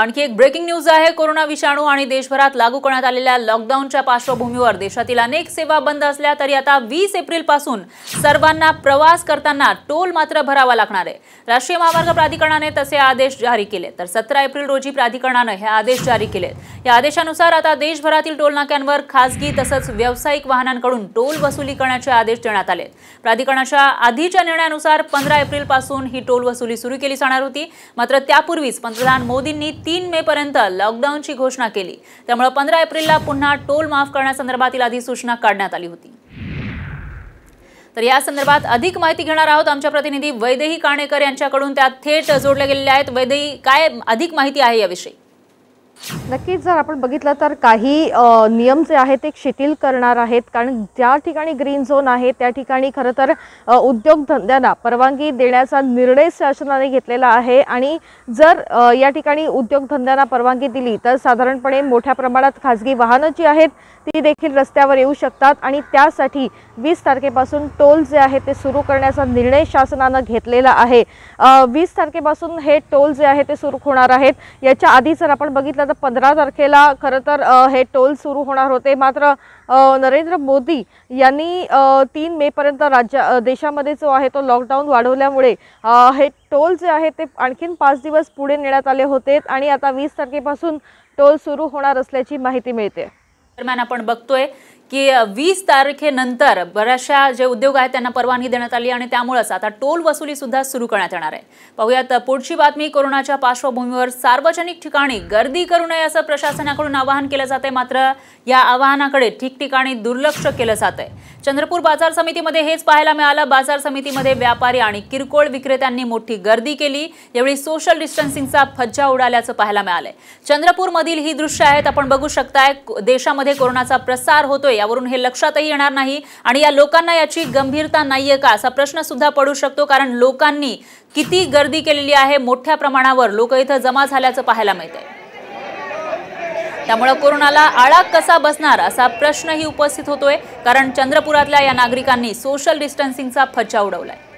आणखी एक breaking news आहे कोरोना विषाणू आणि देशभरात लागू करण्यात आलेल्या लॉकडाऊनच्या पार्श्वभूमीवर देशातील अनेक सेवा बंद असल्या तरी आता वीस एप्रिल पासून सर्वांना प्रवास करताना टोल मात्र भरावा लागणार आहे राष्ट्रीय महामार्ग प्राधिकरणाने तसे आदेश जारी केले तर सतरा एप्रिल रोजी प्राधिकरणानं हे आदेश जारी केले या आदेशानुसार आता देशभरातील टोल नाक्यांवर खासगी तसंच व्यावसायिक वाहनांकडून टोल वसुली करण्याचे आदेश देण्यात आले प्राधिकरणाच्या आधीच्या निर्णयानुसार पंधरा एप्रिल पासून ही टोल वसुली सुरू केली जाणार होती मात्र त्यापूर्वीच पंतप्रधान मोदींनी तीन मे पर्यंत लॉकडाऊनची घोषणा केली त्यामुळे पंधरा एप्रिलला पुन्हा टोल माफ करण्यासंदर्भातील अधिसूचना काढण्यात आली होती तर या संदर्भात अधिक माहिती घेणार आहोत आमच्या प्रतिनिधी वैदेही काणेकर यांच्याकडून त्या थेट जोडल्या गेलेल्या आहेत वैदेही काय अधिक माहिती आहे याविषयी नक्कीच जर आपण बघितलं तर काही नियम जे आहेत ते शिथिल करणार आहेत कारण ज्या ठिकाणी ग्रीन झोन आहे त्या ठिकाणी खरं तर उद्योगधंद्यांना परवानगी देण्याचा निर्णय शासनाने घेतलेला आहे आणि जर या ठिकाणी उद्योगधंद्यांना परवानगी दिली तर साधारणपणे मोठ्या प्रमाणात खाजगी वाहनं जी आहेत ती देखील रस्त्यावर येऊ शकतात आणि त्यासाठी वीस तारखेपासून टोल जे आहे ते सुरू करण्याचा निर्णय शासनानं घेतलेला आहे वीस तारखेपासून हे टोल जे आहे ते सुरू होणार आहेत याच्या आधी जर आपण बघितलं आता पंधरा तारखेला खरं हे टोल सुरू होणार होते मात्र नरेंद्र मोदी यांनी तीन मेपर्यंत राज्या देशामध्ये जो आहे तो लॉकडाऊन वाढवल्यामुळे हे टोल जे आहे ते आणखीन पाच दिवस पुढे नेण्यात आले होते आणि आता वीस तारखेपासून टोल सुरू होणार असल्याची माहिती मिळते दरम्यान आपण बघतोय की वीस तारखेनंतर बऱ्याचशा जे उद्योग आहेत त्यांना परवानगी देण्यात आली आणि त्यामुळेच आता टोल वसुली सुद्धा सुरू करण्यात येणार आहे पाहूयात पुढची बातमी कोरोनाच्या पार्श्वभूमीवर सार्वजनिक ठिकाणी गर्दी करू नये असं प्रशासनाकडून आवाहन केलं आहे मात्र या आवाहनाकडे ठिकठिकाणी दुर्लक्ष केलं जात आहे चंद्रपूर बाजार समितीमध्ये हेच पाहायला मिळालं बाजार समितीमध्ये व्यापारी आणि किरकोळ विक्रेत्यांनी मोठी गर्दी केली यावेळी सोशल डिस्टन्सिंगचा फज्जा उडाल्याचं पाहायला मिळालंय चंद्रपूरमधील ही दृश्य आहेत आपण बघू शकताय देशामध्ये कोरोनाचा प्रसार होतोय यावरून हे लक्षातही येणार नाही आणि या लोकांना याची गंभीरता नाहीये का असा प्रश्न सुद्धा पडू शकतो कारण लोकांनी किती गर्दी केलेली आहे मोठ्या प्रमाणावर लोक इथं जमा झाल्याचं पाहायला मिळतंय त्यामुळं कोरोनाला आळा कसा बसणार असा प्रश्नही उपस्थित होतोय कारण चंद्रपुरातल्या या नागरिकांनी सोशल डिस्टन्सिंगचा फज्जा उडवलाय